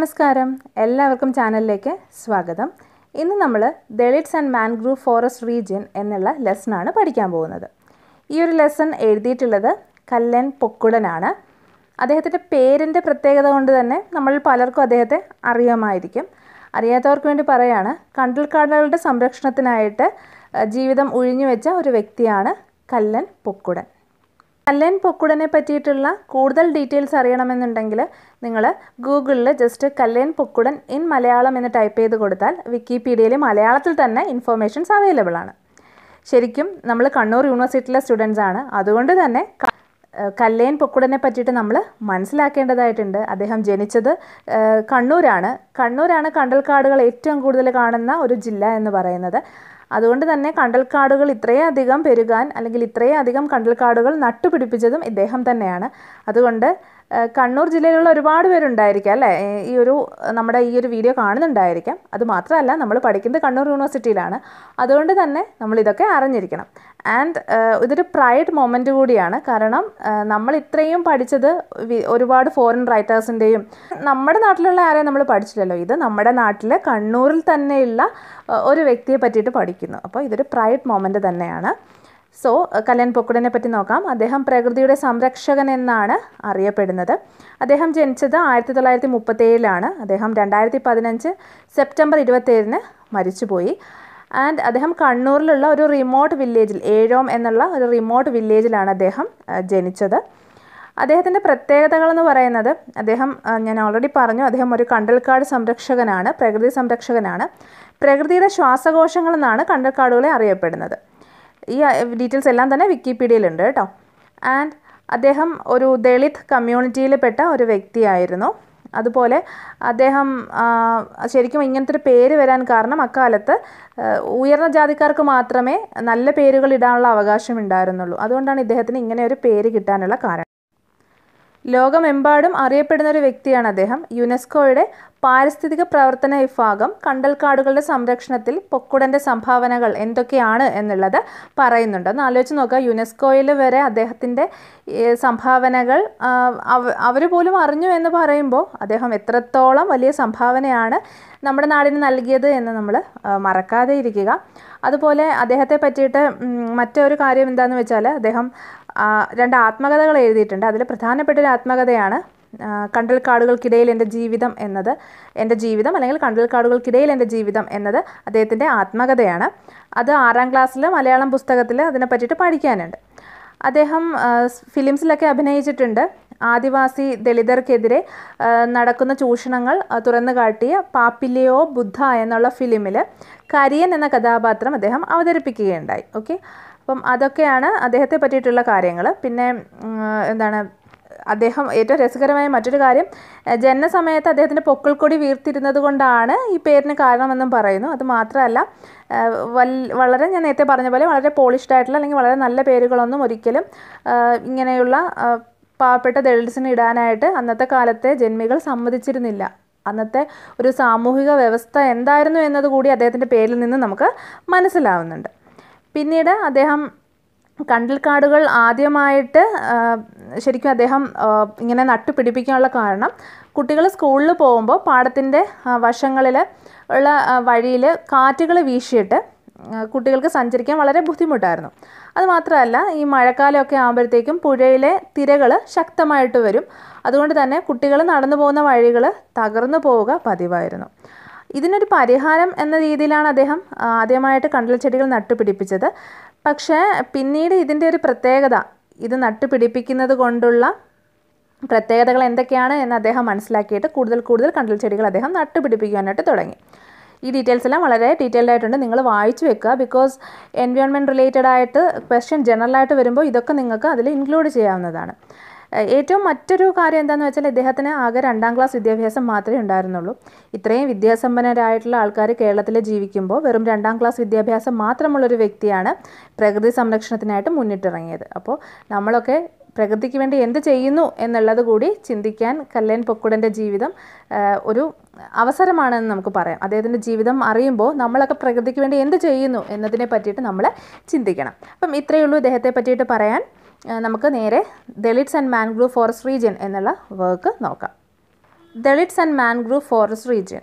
നമസ്കാരം എല്ലാവർക്കും ചാനലിലേക്ക് സ്വാഗതം ഇന്ന് നമ്മൾ Dalits and mangrove forest region എന്നുള്ള ആണ് പഠിക്കാൻ പോകുന്നത് ഈ ഒരു ലെസൺ എഴുതിയിട്ടുള്ളത് കല്ലൻ പൊക്കുടനാണ് അദ്ദേഹത്തിൻ്റെ പേരിൻ്റെ പ്രത്യേകത കൊണ്ട് തന്നെ നമ്മൾ പലർക്കും അദ്ദേഹത്തെ അറിയാമായിരിക്കും അറിയാത്തവർക്ക് വേണ്ടി പറയാണ് കണ്ടൽക്കാടുകളുടെ സംരക്ഷണത്തിനായിട്ട് ജീവിതം ഉഴിഞ്ഞുവെച്ച ഒരു വ്യക്തിയാണ് കല്ലൻ പൊക്കുടൻ കല്ലൻ പൊക്കുടനെ പറ്റിയിട്ടുള്ള കൂടുതൽ ഡീറ്റെയിൽസ് അറിയണമെന്നുണ്ടെങ്കിൽ നിങ്ങൾ ഗൂഗിളിൽ ജസ്റ്റ് കല്ലൻ പൊക്കുടൻ ഇൻ മലയാളം എന്ന് ടൈപ്പ് ചെയ്ത് കൊടുത്താൽ വിക്കിപീഡിയയിൽ മലയാളത്തിൽ തന്നെ ഇൻഫോർമേഷൻസ് അവൈലബിൾ ആണ് ശരിക്കും നമ്മൾ കണ്ണൂർ യൂണിവേഴ്സിറ്റിയിലെ സ്റ്റുഡൻസ് ആണ് അതുകൊണ്ട് തന്നെ കല്ലേൻ പൊക്കുടനെ പറ്റിയിട്ട് നമ്മൾ മനസ്സിലാക്കേണ്ടതായിട്ടുണ്ട് അദ്ദേഹം ജനിച്ചത് കണ്ണൂരാണ് കണ്ണൂരാണ് കണ്ടൽക്കാടുകൾ ഏറ്റവും കൂടുതൽ കാണുന്ന ഒരു ജില്ല എന്ന് പറയുന്നത് അതുകൊണ്ട് തന്നെ കണ്ടൽക്കാടുകൾ ഇത്രയധികം പെരുകാൻ അല്ലെങ്കിൽ ഇത്രയധികം കണ്ടൽക്കാടുകൾ നട്ടുപിടിപ്പിച്ചതും ഇദ്ദേഹം തന്നെയാണ് അതുകൊണ്ട് കണ്ണൂർ ജില്ലയിലുള്ള ഒരുപാട് പേരുണ്ടായിരിക്കാം അല്ലേ ഈ ഒരു നമ്മുടെ ഈ ഒരു വീഡിയോ കാണുന്നുണ്ടായിരിക്കാം അത് മാത്രമല്ല നമ്മൾ പഠിക്കുന്നത് കണ്ണൂർ യൂണിവേഴ്സിറ്റിയിലാണ് അതുകൊണ്ട് തന്നെ നമ്മൾ ഇതൊക്കെ അറിഞ്ഞിരിക്കണം ആൻഡ് ഇതൊരു പ്രൈഡ് മൊമെൻ്റ് കൂടിയാണ് കാരണം നമ്മൾ ഇത്രയും പഠിച്ചത് ഒരുപാട് ഫോറിൻ റൈറ്റേഴ്സിൻ്റെയും നമ്മുടെ നാട്ടിലുള്ള ആരെയും നമ്മൾ പഠിച്ചില്ലല്ലോ ഇത് നമ്മുടെ നാട്ടിൽ കണ്ണൂരിൽ തന്നെയുള്ള ഒരു വ്യക്തിയെ പറ്റിയിട്ട് പഠിക്കുന്നു അപ്പോൾ ഇതൊരു പ്രൈഡ് മൊമെൻ്റ് തന്നെയാണ് സോ കല്യാൺ പൊക്കുടനെ പറ്റി നോക്കാം അദ്ദേഹം പ്രകൃതിയുടെ സംരക്ഷകൻ എന്നാണ് അറിയപ്പെടുന്നത് അദ്ദേഹം ജനിച്ചത് ആയിരത്തി തൊള്ളായിരത്തി മുപ്പത്തേഴിലാണ് അദ്ദേഹം രണ്ടായിരത്തി പതിനഞ്ച് സെപ്റ്റംബർ ഇരുപത്തേഴിന് മരിച്ചുപോയി ആൻഡ് അദ്ദേഹം കണ്ണൂരിലുള്ള ഒരു റിമോട്ട് വില്ലേജിൽ ഏഴോം എന്നുള്ള ഒരു റിമോട്ട് വില്ലേജിലാണ് അദ്ദേഹം ജനിച്ചത് അദ്ദേഹത്തിൻ്റെ പ്രത്യേകതകൾ എന്ന് പറയുന്നത് അദ്ദേഹം ഞാൻ ഓൾറെഡി പറഞ്ഞു അദ്ദേഹം ഒരു കണ്ടൽക്കാട് സംരക്ഷകനാണ് പ്രകൃതി സംരക്ഷകനാണ് പ്രകൃതിയുടെ ശ്വാസകോശങ്ങൾ എന്നാണ് കണ്ടൽക്കാടുകളെ അറിയപ്പെടുന്നത് ഈ ഡീറ്റെയിൽസ് എല്ലാം തന്നെ വിക്കിപീഡിയയിലുണ്ട് കേട്ടോ ആൻഡ് അദ്ദേഹം ഒരു ദളിത് കമ്മ്യൂണിറ്റിയിൽപ്പെട്ട ഒരു വ്യക്തിയായിരുന്നു അതുപോലെ അദ്ദേഹം ശരിക്കും ഇങ്ങനത്തെ ഒരു പേര് വരാൻ കാരണം അക്കാലത്ത് ഉയർന്ന ജാതിക്കാർക്ക് മാത്രമേ നല്ല പേരുകൾ ഇടാനുള്ള അവകാശം ഉണ്ടായിരുന്നുള്ളൂ അതുകൊണ്ടാണ് ഇദ്ദേഹത്തിന് ഇങ്ങനെ ഒരു പേര് കിട്ടാനുള്ള കാരണം ലോകമെമ്പാടും അറിയപ്പെടുന്ന ഒരു വ്യക്തിയാണ് അദ്ദേഹം യുനെസ്കോയുടെ പാരിസ്ഥിതിക പ്രവർത്തന വിഭാഗം കണ്ടൽക്കാടുകളുടെ സംരക്ഷണത്തിൽ പൊക്കുടൻ്റെ സംഭാവനകൾ എന്തൊക്കെയാണ് എന്നുള്ളത് പറയുന്നുണ്ട് ഒന്ന് ആലോചിച്ച് നോക്കുക യുനെസ്കോയിൽ വരെ അദ്ദേഹത്തിൻ്റെ സംഭാവനകൾ അവർ പോലും അറിഞ്ഞു എന്ന് പറയുമ്പോൾ അദ്ദേഹം എത്രത്തോളം വലിയ സംഭാവനയാണ് നമ്മുടെ നാടിന് നൽകിയത് എന്ന് നമ്മൾ മറക്കാതെ ഇരിക്കുക അതുപോലെ അദ്ദേഹത്തെ പറ്റിയിട്ട് മറ്റൊരു കാര്യം എന്താണെന്ന് വെച്ചാൽ അദ്ദേഹം രണ്ട് ആത്മകഥകൾ എഴുതിയിട്ടുണ്ട് അതിൽ പ്രധാനപ്പെട്ട ഒരു ആത്മകഥയാണ് കണ്ടൽക്കാടുകൾക്കിടയിൽ എൻ്റെ ജീവിതം എന്നത് എൻ്റെ ജീവിതം അല്ലെങ്കിൽ കണ്ടൽക്കാടുകൾക്കിടയിൽ എൻ്റെ ജീവിതം എന്നത് അദ്ദേഹത്തിൻ്റെ ആത്മകഥയാണ് അത് ആറാം ക്ലാസ്സിൽ മലയാളം പുസ്തകത്തിൽ അതിനെ പറ്റിയിട്ട് പഠിക്കാനുണ്ട് അദ്ദേഹം ഫിലിംസിലൊക്കെ അഭിനയിച്ചിട്ടുണ്ട് ആദിവാസി ദളിതർക്കെതിരെ നടക്കുന്ന ചൂഷണങ്ങൾ തുറന്നു കാട്ടിയ പാപ്പില്ലയോ ബുദ്ധ എന്നുള്ള ഫിലിമിൽ കരിയൻ എന്ന കഥാപാത്രം അദ്ദേഹം അവതരിപ്പിക്കുകയുണ്ടായി ഓക്കെ അപ്പം അതൊക്കെയാണ് അദ്ദേഹത്തെ പറ്റിയിട്ടുള്ള കാര്യങ്ങൾ പിന്നെ എന്താണ് അദ്ദേഹം ഏറ്റവും രസകരമായ മറ്റൊരു കാര്യം ജനനസമയത്ത് അദ്ദേഹത്തിൻ്റെ കൊടി വീർത്തിരുന്നത് കൊണ്ടാണ് ഈ പേരിന് കാരണമെന്നും പറയുന്നു അത് മാത്രമല്ല വളരെ ഞാൻ നേരത്തെ പറഞ്ഞ പോലെ വളരെ പോളിഷ്ഡ് ആയിട്ടുള്ള അല്ലെങ്കിൽ വളരെ നല്ല പേരുകളൊന്നും ഒരിക്കലും ഇങ്ങനെയുള്ള പാവപ്പെട്ട ദളിത്സിന് ഇടാനായിട്ട് അന്നത്തെ കാലത്തെ ജന്മികൾ സമ്മതിച്ചിരുന്നില്ല അന്നത്തെ ഒരു സാമൂഹിക വ്യവസ്ഥ എന്തായിരുന്നു എന്നതുകൂടി അദ്ദേഹത്തിൻ്റെ പേരിൽ നിന്ന് നമുക്ക് മനസ്സിലാവുന്നുണ്ട് പിന്നീട് അദ്ദേഹം കണ്ടൽക്കാടുകൾ ആദ്യമായിട്ട് ശരിക്കും അദ്ദേഹം ഇങ്ങനെ നട്ടു പിടിപ്പിക്കാനുള്ള കാരണം കുട്ടികൾ സ്കൂളിൽ പോകുമ്പോൾ പാടത്തിൻ്റെ വശങ്ങളിൽ ഉള്ള വഴിയിൽ കാറ്റുകൾ വീശിയിട്ട് കുട്ടികൾക്ക് സഞ്ചരിക്കാൻ വളരെ ബുദ്ധിമുട്ടായിരുന്നു അതുമാത്രമല്ല ഈ മഴക്കാലമൊക്കെ ആകുമ്പോഴത്തേക്കും പുഴയിലെ തിരകൾ ശക്തമായിട്ട് വരും അതുകൊണ്ട് തന്നെ കുട്ടികൾ നടന്നു പോകുന്ന വഴികൾ തകർന്നു പോവുക പതിവായിരുന്നു ഇതിനൊരു പരിഹാരം എന്ന രീതിയിലാണ് അദ്ദേഹം ആദ്യമായിട്ട് കണ്ടൽ ചെടികൾ നട്ടുപിടിപ്പിച്ചത് പക്ഷേ പിന്നീട് ഇതിൻ്റെ ഒരു പ്രത്യേകത ഇത് നട്ടുപിടിപ്പിക്കുന്നത് കൊണ്ടുള്ള പ്രത്യേകതകൾ എന്തൊക്കെയാണ് എന്ന് അദ്ദേഹം മനസ്സിലാക്കിയിട്ട് കൂടുതൽ കൂടുതൽ കണ്ടൽ ചെടികൾ അദ്ദേഹം നട്ടുപിടിപ്പിക്കാനായിട്ട് തുടങ്ങി ഈ ഡീറ്റെയിൽസ് എല്ലാം വളരെ ഡീറ്റെയിൽഡ് ആയിട്ടുണ്ട് നിങ്ങൾ വായിച്ചു വെക്കുക ബിക്കോസ് എൻവയോൺമെൻറ്റ് റിലേറ്റഡ് ആയിട്ട് ക്വസ്റ്റ്യൻ ജനറലായിട്ട് വരുമ്പോൾ ഇതൊക്കെ നിങ്ങൾക്ക് അതിൽ ഇൻക്ലൂഡ് ചെയ്യാവുന്നതാണ് ഏറ്റവും മറ്റൊരു കാര്യം എന്താണെന്ന് വെച്ചാൽ ഇദ്ദേഹത്തിന് ആകെ രണ്ടാം ക്ലാസ് വിദ്യാഭ്യാസം മാത്രമേ ഉണ്ടായിരുന്നുള്ളൂ ഇത്രയും വിദ്യാസമ്പന്നരായിട്ടുള്ള ആൾക്കാർ കേരളത്തിൽ ജീവിക്കുമ്പോൾ വെറും രണ്ടാം ക്ലാസ് വിദ്യാഭ്യാസം മാത്രമുള്ളൊരു വ്യക്തിയാണ് പ്രകൃതി സംരക്ഷണത്തിനായിട്ട് മുന്നിട്ടിറങ്ങിയത് അപ്പോൾ നമ്മളൊക്കെ പ്രകൃതിക്ക് വേണ്ടി എന്ത് ചെയ്യുന്നു എന്നുള്ളത് കൂടി ചിന്തിക്കാൻ കല്ലേൻ പൊക്കുടൻ്റെ ജീവിതം ഒരു അവസരമാണെന്ന് നമുക്ക് പറയാം അദ്ദേഹത്തിൻ്റെ ജീവിതം അറിയുമ്പോൾ നമ്മളൊക്കെ പ്രകൃതിക്ക് വേണ്ടി എന്ത് ചെയ്യുന്നു എന്നതിനെ പറ്റിയിട്ട് നമ്മൾ ചിന്തിക്കണം അപ്പം ഇത്രയേ ഉള്ളൂ ഇദ്ദേഹത്തെ പറ്റിയിട്ട് പറയാൻ നമുക്ക് നേരെ Dalits and mangrove forest region എന്നുള്ള വർക്ക് നോക്കാം Dalits and mangrove forest region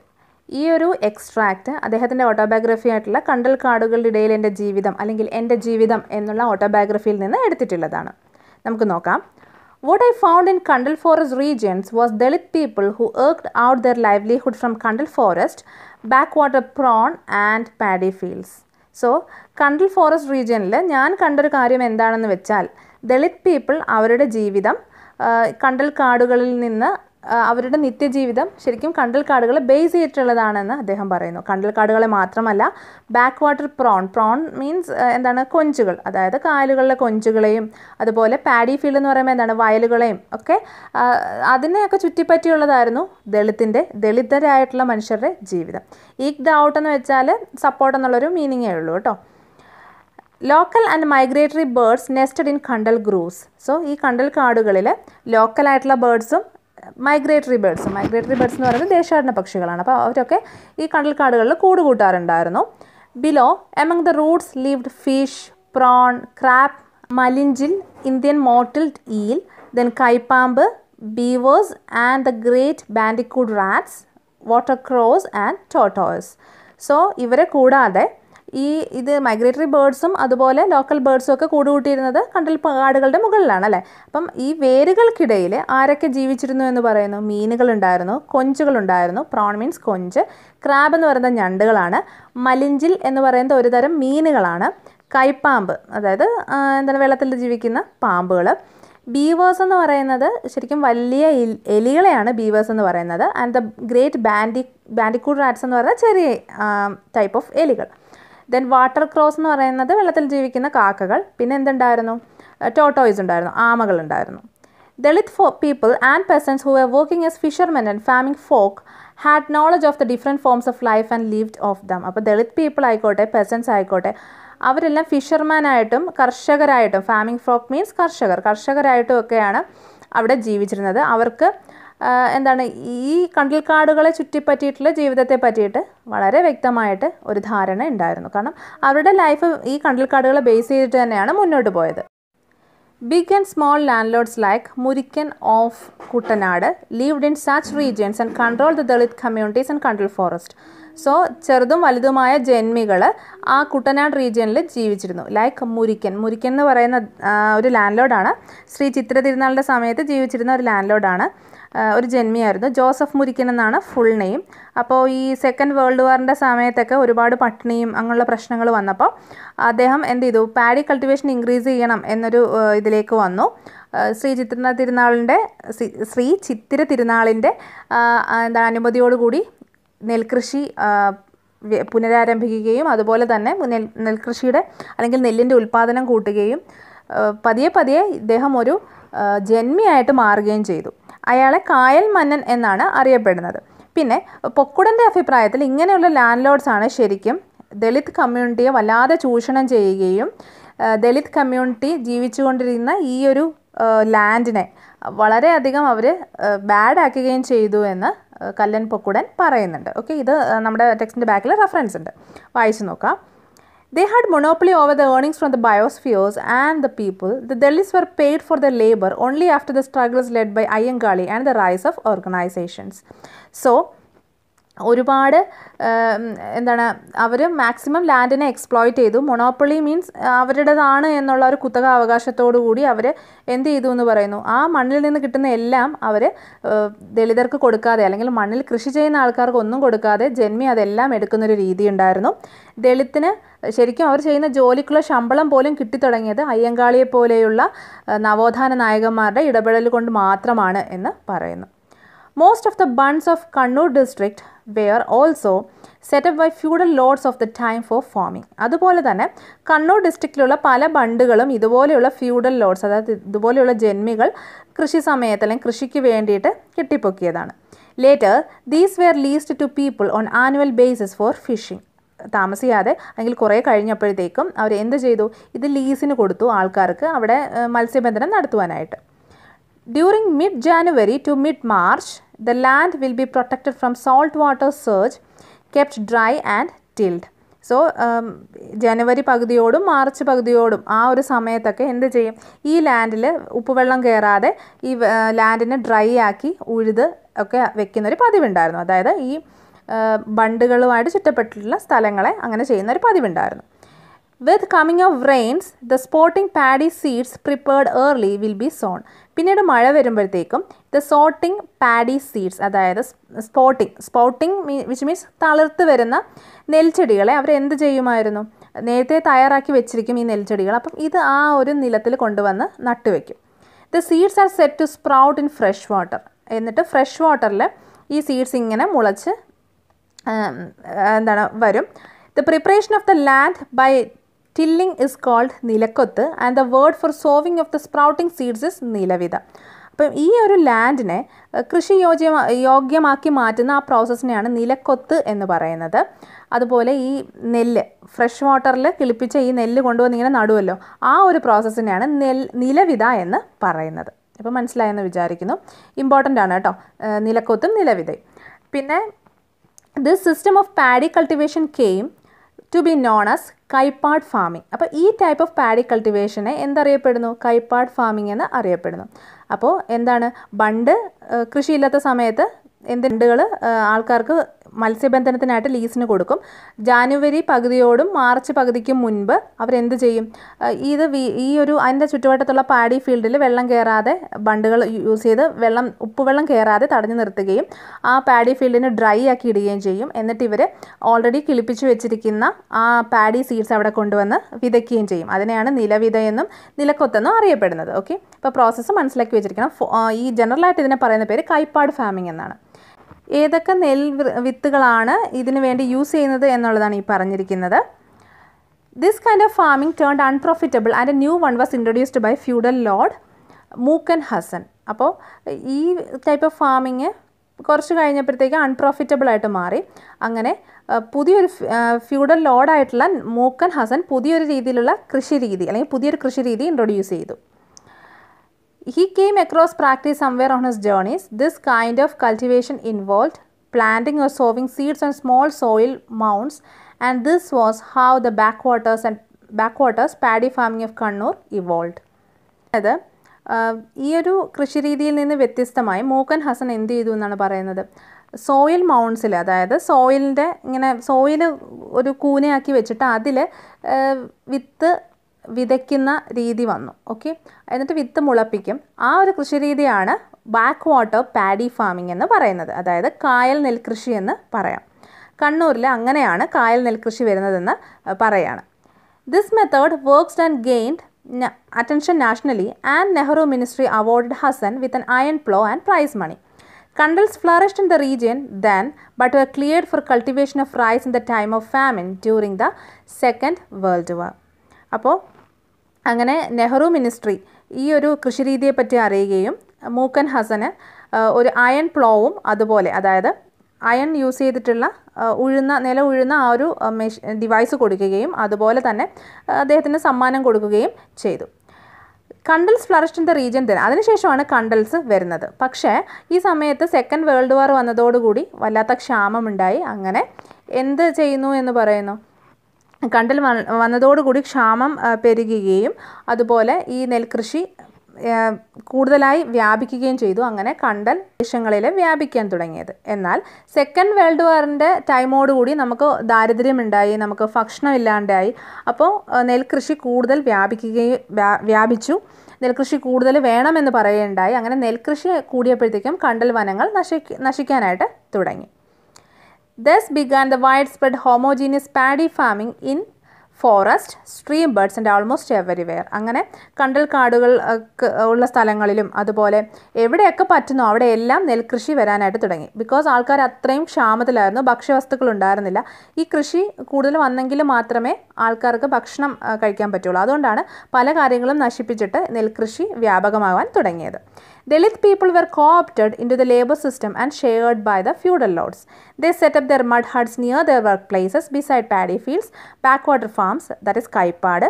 ഈ ഒരു എക്സ്ട്രാക്റ്റ് അദ്ദേഹത്തിൻ്റെ ഓട്ടോബയോഗ്രഫി ആയിട്ടുള്ള കണ്ടൽ കാടുകളുടെ ഇടയിൽ എൻ്റെ ജീവിതം അല്ലെങ്കിൽ എൻ്റെ ജീവിതം എന്നുള്ള ഓട്ടോബയോഗ്രഫിയിൽ നിന്ന് എടുത്തിട്ടുള്ളതാണ് നമുക്ക് നോക്കാം what I found in kandal forest regions was Dalit people who eked out their livelihood from kandal forest backwater prawn and paddy fields so kandal forest റീജിയനിൽ ഞാൻ കണ്ടൊരു കാര്യം എന്താണെന്ന് വെച്ചാൽ ദളിത് പീപ്പിൾ അവരുടെ ജീവിതം കണ്ടൽ കാടുകളിൽ നിന്ന് അവരുടെ നിത്യജീവിതം ശരിക്കും കണ്ടൽ കാടുകളെ ബേസ് ചെയ്തിട്ടുള്ളതാണെന്ന് അദ്ദേഹം പറയുന്നു കണ്ടൽ കാടുകളെ മാത്രമല്ല backwater prawn prawn means എന്താണ് കൊഞ്ചുകൾ അതായത് കായലുകളിലെ കൊഞ്ചുകളെയും അതുപോലെ പാഡി ഫീൽഡ് എന്ന് പറയുമ്പോൾ എന്താണ് വയലുകളെയും ഒക്കെ അതിനെയൊക്കെ ചുറ്റിപ്പറ്റിയുള്ളതായിരുന്നു ദളിതിൻ്റെ ദളിതരായിട്ടുള്ള മനുഷ്യരുടെ ജീവിതം ഈ ദ ഔട്ട് എന്ന് വെച്ചാൽ സപ്പോർട്ട് എന്നുള്ളൊരു മീനിങ്ങേ ഉള്ളൂ കേട്ടോ local and migratory birds nested in kandal groves so ഈ കണ്ടൽ കാടുകളിൽ ലോക്കലായിട്ടുള്ള ബേർഡ്സും മൈഗ്രേറ്ററി ബേർഡ്സും മൈഗ്രേറ്ററി ബേർഡ്സ് എന്ന് പറയുന്നത് ദേശാടന പക്ഷികളാണ് അപ്പോൾ അവരൊക്കെ ഈ കണ്ടൽ കാടുകളിൽ കൂട് കൂട്ടാറുണ്ടായിരുന്നു below among the roots lived fish prawn crab malinjeel Indian mottled eel then kaippamb beavers and the great bandicoot rats water crows and tortoise so ഇവരെ കൂടാതെ ഈ ഇത് മൈഗ്രേറ്ററി ബേർഡ്സും അതുപോലെ ലോക്കൽ ബേർഡ്സും ഒക്കെ കൂടുകൂട്ടിയിരുന്നത് കണ്ടൽ കാടുകളുടെ മുകളിലാണ് അല്ലേ അപ്പം ഈ വേരുകൾക്കിടയിൽ ആരൊക്കെ ജീവിച്ചിരുന്നു എന്ന് പറയുന്നു മീനുകളുണ്ടായിരുന്നു കൊഞ്ചുകളുണ്ടായിരുന്നു പ്രോൺ മീൻസ് കൊഞ്ച് ക്രാബ് എന്ന് പറയുന്ന ഞണ്ടുകളാണ് മലിഞ്ചിൽ എന്ന് പറയുന്നത് ഒരു തരം മീനുകളാണ് കൈപ്പാമ്പ് അതായത് എന്താണ് വെള്ളത്തിൽ ജീവിക്കുന്ന പാമ്പുകൾ ബീവേഴ്സ് എന്ന് പറയുന്നത് ശരിക്കും വലിയ എലികളെയാണ് ബീവേഴ്സ് എന്ന് പറയുന്നത് and the great bandi bandicoot rats എന്ന് പറയുന്ന ചെറിയ ടൈപ്പ് ഓഫ് എലികൾ ദെൻ വാട്ടർ ക്രോസ് എന്ന് പറയുന്നത് വെള്ളത്തിൽ ജീവിക്കുന്ന കാക്കകൾ പിന്നെ എന്തുണ്ടായിരുന്നു ടോട്ടോയ്സ് uh, ഉണ്ടായിരുന്നു ആമകൾ ഉണ്ടായിരുന്നു ദളിത് ഫോ people and persons who are working as fishermen and farming folk had knowledge of the different forms of life and lived off them അപ്പോൾ ദളിത് പീപ്പിൾ ആയിക്കോട്ടെ പേഴ്സൺസ് ആയിക്കോട്ടെ അവരെല്ലാം ഫിഷർമാനായിട്ടും കർഷകരായിട്ടും ഫാമിംഗ് ഫോക്ക് മീൻസ് കർഷകർ കർഷകരായിട്ടും ഒക്കെയാണ് അവിടെ ജീവിച്ചിരുന്നത് അവർക്ക് എന്താണ് ഈ കണ്ടൽക്കാടുകളെ ചുറ്റിപ്പറ്റിയിട്ടുള്ള ജീവിതത്തെ പറ്റിയിട്ട് വളരെ വ്യക്തമായിട്ട് ഒരു ധാരണ ഉണ്ടായിരുന്നു കാരണം അവരുടെ ലൈഫ് ഈ കണ്ടൽക്കാടുകളെ ബേസ് ചെയ്തിട്ട് തന്നെയാണ് മുന്നോട്ട് പോയത് big and small landlords like Murikkan of Kuttanad lived in such regions and control the Dalit communities and control forest so ചെറുതും വലുതുമായ ജന്മികൾ ആ കുട്ടനാട് റീജിയനിൽ ജീവിച്ചിരുന്നു ലൈക്ക് മുരിക്കൻ മുരിക്കൻ എന്ന് പറയുന്ന ഒരു ലാൻഡ് ലോഡാണ് ശ്രീ ചിത്ര തിരുനാളിൻ്റെ സമയത്ത് ജീവിച്ചിരുന്ന ഒരു ലാൻഡ് ലോഡാണ് ഒരു ജന്മിയായിരുന്നു ജോസഫ് മുരിക്കൻ എന്നാണ് ഫുൾ നെയിം അപ്പോൾ ഈ സെക്കൻഡ് വേൾഡ് വാറിൻ്റെ സമയത്തൊക്കെ ഒരുപാട് പട്ടിണിയും അങ്ങനെയുള്ള പ്രശ്നങ്ങൾ വന്നപ്പോൾ അദ്ദേഹം എന്ത് ചെയ്തു പാഡി കൾട്ടിവേഷൻ ഇൻക്രീസ് ചെയ്യണം എന്നൊരു ഇതിലേക്ക് വന്നു ശ്രീ ചിത്ര തിരുനാളിൻ്റെ ശ്രീ ചിത്തിര തിരുനാളിൻ്റെ എന്താ അനുമതിയോടുകൂടി നെൽകൃഷി പുനരാരംഭിക്കുകയും അതുപോലെ തന്നെ നെൽ നെൽകൃഷിയുടെ അല്ലെങ്കിൽ നെല്ലിൻ്റെ ഉൽപ്പാദനം കൂട്ടുകയും പതിയെ പതിയെ ഇദ്ദേഹം ഒരു ജന്മിയായിട്ട് മാറുകയും ചെയ്തു അയാളെ കായൽ മന്നൻ എന്നാണ് അറിയപ്പെടുന്നത് പിന്നെ പൊക്കുടൻ്റെ അഭിപ്രായത്തിൽ ഇങ്ങനെയുള്ള ലാൻഡ് ലോഡ്സാണ് ആണ് ശരിക്കും ദളിത് കമ്മ്യൂണിറ്റിയെ വല്ലാതെ ചൂഷണം ചെയ്യുകയും ദളിത് കമ്മ്യൂണിറ്റി ജീവിച്ചുകൊണ്ടിരുന്ന ഈ ഒരു ലാൻഡിനെ വളരെയധികം അവർ ബാഡാക്കുകയും ചെയ്തു എന്ന് കല്ലൻ പൊക്കുടൻ പറയുന്നുണ്ട് ഓക്കെ ഇത് നമ്മുടെ ടെക്സ്റ്റിൻ്റെ ബാക്കിൽ റെഫറൻസ് ഉണ്ട് വായിച്ചു നോക്കാം They had monopoly over the earnings from the biospheres and the people. The Dalits were paid for their labor only after the struggles led by Iyengali and the rise of organizations. So, ഒരുപാട് എന്താണ് അവർ maximum ലാൻഡിനെ exploit ചെയ്തു monopoly means അവരുടേതാണ് എന്നുള്ള ഒരു കുത്തക അവകാശത്തോടു കൂടി അവർ എന്ത് ചെയ്തു എന്ന് പറയുന്നു ആ മണ്ണിൽ നിന്ന് കിട്ടുന്ന എല്ലാം അവർ ദളിതർക്ക് കൊടുക്കാതെ അല്ലെങ്കിൽ മണ്ണിൽ കൃഷി ചെയ്യുന്ന ആൾക്കാർക്ക് ഒന്നും കൊടുക്കാതെ ജന്മി അതെല്ലാം എടുക്കുന്നൊരു രീതി ഉണ്ടായിരുന്നു ദളിത്തിന് ശരിക്കും അവർ ചെയ്യുന്ന ജോലിക്കുള്ള ശമ്പളം പോലും കിട്ടിത്തുടങ്ങിയത് അയ്യങ്കാളിയെ പോലെയുള്ള നവോത്ഥാന നായകന്മാരുടെ ഇടപെടൽ കൊണ്ട് മാത്രമാണ് എന്ന് പറയുന്നു most of the bunds of Kannur district were also set up by feudal lords of the time for farming അതുപോലെ തന്നെ കണ്ണൂർ ഡിസ്ട്രിക്റ്റിലുള്ള പല ബണ്ടുകളും ഇതുപോലെയുള്ള ഫ്യൂഡൽ ലോഡ്സ് അതായത് ഇതുപോലെയുള്ള ജന്മികൾ കൃഷി സമയത്ത് അല്ലെങ്കിൽ കൃഷിക്ക് വേണ്ടിയിട്ട് കെട്ടിപ്പൊക്കിയതാണ് later these were leased to people on annual basis for fishing താമസിയാതെ അല്ലെങ്കിൽ കുറേ കഴിഞ്ഞപ്പോഴത്തേക്കും അവർ എന്ത് ചെയ്തു ഇത് ലീസിന് കൊടുത്തു ആൾക്കാർക്ക് അവിടെ മത്സ്യബന്ധനം നടത്തുവാനായിട്ട് During mid January to mid March, the land will be protected from saltwater surge, kept dry and tilled. So ജനുവരി um, പകുതിയോടും മാർച്ച് പകുതിയോടും ആ ഒരു സമയത്തൊക്കെ എന്ത് ചെയ്യും ഈ ലാൻഡിൽ ഉപ്പുവെള്ളം കയറാതെ ഈ ലാൻഡിനെ ഡ്രൈ ആക്കി ഉഴുത് ഒക്കെ വെക്കുന്ന ഒരു പതിവുണ്ടായിരുന്നു അതായത് ഈ ബണ്ടുകളുമായിട്ട് ചുറ്റപ്പെട്ടിട്ടുള്ള സ്ഥലങ്ങളെ അങ്ങനെ ചെയ്യുന്ന ഒരു പതിവുണ്ടായിരുന്നു with coming of rains the sprouting paddy seeds prepared early will be sown പിന്നീട് മഴ വരുമ്പോഴത്തേക്കും ദ സോട്ടിംഗ് പാഡി സീഡ്സ് അതായത് സ്പോട്ടിംഗ് സ്പോട്ടിംഗ് വിച്ച് മീൻസ് തളിർത്ത് വരുന്ന നെൽച്ചെടികളെ അവർ എന്ത് ചെയ്യുമായിരുന്നു നേരത്തെ തയ്യാറാക്കി വെച്ചിരിക്കും ഈ നെൽച്ചെടികൾ അപ്പം ഇത് ആ ഒരു നിലത്തിൽ കൊണ്ടുവന്ന് നട്ടുവെക്കും the seeds are set to sprout in fresh water എന്നിട്ട് ഫ്രഷ് വാട്ടറിൽ ഈ സീഡ്സ് ഇങ്ങനെ മുളച്ച് എന്താണ് വരും the preparation of the land by tilling is called nilakkoth and the word for sowing of the sprouting seeds is nilavitha അപ്പം ഈ ഒരു ലാൻഡിനെ കൃഷി യോജ്യ യോഗ്യമാക്കി മാറ്റുന്ന ആ പ്രോസസ്സിനെയാണ് നിലക്കൊത്ത് എന്ന് പറയുന്നത് അതുപോലെ ഈ നെല്ല് ഫ്രഷ് വാട്ടറിൽ കിളിപ്പിച്ച ഈ നെല്ല് കൊണ്ടുവന്ന് ഇങ്ങനെ നടുവല്ലോ ആ ഒരു പ്രോസസ്സിനെയാണ് നെൽ നിലവിത എന്ന് പറയുന്നത് അപ്പോൾ മനസ്സിലായെന്ന് വിചാരിക്കുന്നു ഇമ്പോർട്ടൻ്റ് ആണ് കേട്ടോ നിലക്കൊത്തും നിലവിതയും പിന്നെ this system of paddy cultivation came to be known as Kaipad farming അപ്പോൾ ഈ ടൈപ്പ് ഓഫ് പാഡി കൾട്ടിവേഷനെ എന്തറിയപ്പെടുന്നു കൈപ്പാട് ഫാമിംഗ് എന്ന് അറിയപ്പെടുന്നു അപ്പോൾ എന്താണ് ബണ്ട് കൃഷിയില്ലാത്ത സമയത്ത് എന്ത് ബണ്ടുകൾ ആൾക്കാർക്ക് മത്സ്യബന്ധനത്തിനായിട്ട് ലീസിന് കൊടുക്കും ജാനുവരി പകുതിയോടും മാർച്ച് പകുതിക്കും മുൻപ് അവരെന്ത് ചെയ്യും ഇത് ഈ ഒരു അതിൻ്റെ ചുറ്റുവട്ടത്തുള്ള പാടി ഫീൽഡിൽ വെള്ളം കയറാതെ ബണ്ടുകൾ യൂസ് ചെയ്ത് വെള്ളം ഉപ്പുവെള്ളം കയറാതെ തടഞ്ഞു നിർത്തുകയും ആ പാഡി ഫീൽഡിനെ ഡ്രൈ ആക്കി ഇടുകയും ചെയ്യും എന്നിട്ട് ഇവർ ഓൾറെഡി കിളിപ്പിച്ചു വെച്ചിരിക്കുന്ന ആ പാഡി സീഡ്സ് അവിടെ കൊണ്ടുവന്ന് വിതയ്ക്കുകയും ചെയ്യും അതിനെയാണ് നിലവിത എന്നും നിലക്കൊത്തെന്നും അറിയപ്പെടുന്നത് ഓക്കെ അപ്പോൾ പ്രോസസ്സ് മനസ്സിലാക്കി വെച്ചിരിക്കണം ഈ ജനറലായിട്ട് ഇതിനെ പറയുന്ന പേര് കൈപ്പാട് ഫാമിംഗ് എന്നാണ് ഏതൊക്കെ നെൽ വിത്തുകളാണ് ഇതിനു വേണ്ടി യൂസ് ചെയ്യുന്നത് എന്നുള്ളതാണ് ഈ പറഞ്ഞിരിക്കുന്നത് this kind of farming turned unprofitable and a new one was introduced by feudal lord Mookkan Hasan അപ്പോൾ ഈ ടൈപ്പ് ഓഫ് ഫാമിങ് കുറച്ച് കഴിഞ്ഞപ്പോഴത്തേക്ക് അൺപ്രോഫിറ്റബിൾ ആയിട്ട് മാറി അങ്ങനെ പുതിയൊരു ഫ്യൂഡൽ ലോഡായിട്ടുള്ള മൂക്കൻ ഹസൻ പുതിയൊരു രീതിയിലുള്ള കൃഷി രീതി അല്ലെങ്കിൽ പുതിയൊരു കൃഷി രീതി ഇൻട്രൊഡ്യൂസ് ചെയ്തു He came across practice somewhere on his journeys. This kind of cultivation involved planting or sowing seeds on small soil mounds, and this was how the backwaters and backwaters paddy farming of Kannur evolved. അതായത് ഈ ഒരു കൃഷി രീതിയിൽ നിന്ന് വ്യത്യസ്തമായി മൂക്കൻ ഹസൻ എന്ത് ചെയ്തു എന്നാണ് പറയുന്നത് സോയിൽ മൗണ്ട്സിൽ അതായത് സോയിലിൻ്റെ ഇങ്ങനെ സോയിൽ ഒരു കൂനയാക്കി വെച്ചിട്ട് അതിൽ വിത്ത് വിതയ്ക്കുന്ന രീതി വന്നു ഓക്കെ എന്നിട്ട് വിത്ത് മുളപ്പിക്കും ആ ഒരു കൃഷി രീതിയാണ് ബാക്ക് വാട്ടർ പാഡി ഫാമിംഗ് എന്ന് പറയുന്നത് അതായത് കായൽ നെൽകൃഷി എന്ന് പറയാം കണ്ണൂരിൽ അങ്ങനെയാണ് കായൽ നെൽകൃഷി വരുന്നതെന്ന് പറയാണ് this method works and gained attention nationally and Nehru ministry award Hasan with an iron plough and prize money kandals flourished in the region then but were cleared for cultivation of rice in the time of famine during the second world war അപ്പോൾ അങ്ങനെ Nehru ministry ഈ ഒരു കൃഷിരീതിയെപ്പറ്റി അറിയുകയും മൂക്കൻ ഹസന് ഒരു iron പ്ലോവും അതുപോലെ അതായത് iron use ചെയ്തിട്ടുള്ള ഉഴുന്ന നില ഉഴുന്ന ആ ഒരു മെഷ് ഡിവൈസ് കൊടുക്കുകയും അതുപോലെ തന്നെ അദ്ദേഹത്തിന് സമ്മാനം കൊടുക്കുകയും ചെയ്തു kandals flourished in the region തന്നെ അതിനുശേഷമാണ് കണ്ടൽസ് വരുന്നത് പക്ഷേ ഈ സമയത്ത് സെക്കൻഡ് വേൾഡ് വാർ വന്നതോടുകൂടി വല്ലാത്ത ക്ഷാമമുണ്ടായി അങ്ങനെ എന്ത് ചെയ്യുന്നു എന്ന് പറയുന്നു കണ്ടൽ വന്നതോടുകൂടി ക്ഷാമം പെരുകുകയും അതുപോലെ ഈ നെൽകൃഷി കൂടുതലായി വ്യാപിക്കുകയും ചെയ്തു അങ്ങനെ കണ്ടൽ ദേശങ്ങളിൽ വ്യാപിക്കാൻ തുടങ്ങിയത് എന്നാൽ സെക്കൻഡ് വേൾഡ് വാറിൻ്റെ ടൈമോടുകൂടി നമുക്ക് ദാരിദ്ര്യമുണ്ടായി നമുക്ക് ഭക്ഷണമില്ലാണ്ടായി അപ്പോൾ നെൽകൃഷി കൂടുതൽ വ്യാപിക്കുകയും വ്യാപിച്ചു നെൽകൃഷി കൂടുതൽ വേണമെന്ന് പറയുകയുണ്ടായി അങ്ങനെ നെൽകൃഷി കൂടിയപ്പോഴത്തേക്കും കണ്ടൽ വനങ്ങൾ നശി നശിക്കാനായിട്ട് തുടങ്ങി Thus began the widespread homogeneous paddy farming in forest stream birds and almost were അങ്ങനെ കണ്ടൽ കാടുകൾ ഉള്ള സ്ഥലങ്ങളിലും അതുപോലെ എവിടെയൊക്കെ പറ്റുന്നോ അവിടെ എല്ലാം നെൽകൃഷി വരാനായിട്ട് തുടങ്ങി ബിക്കോസ് ആൾക്കാർ അത്രയും ക്ഷാമത്തിലായിരുന്നു ഭക്ഷ്യവസ്തുക്കൾ ഉണ്ടായിരുന്നില്ല ഈ കൃഷി കൂടുതൽ വന്നെങ്കിൽ മാത്രമേ ആൾക്കാർക്ക് ഭക്ഷണം കഴിക്കാൻ പറ്റുള്ളൂ അതുകൊണ്ടാണ് പല കാര്യങ്ങളും നശിപ്പിച്ചിട്ട് നെൽകൃഷി വ്യാപകമാവാൻ തുടങ്ങിയത് Dalit people were opted in to the labour system and shared by the feudal lords They set up their mud huts near their workplaces beside paddy fields, backwater farms, that is Kaipad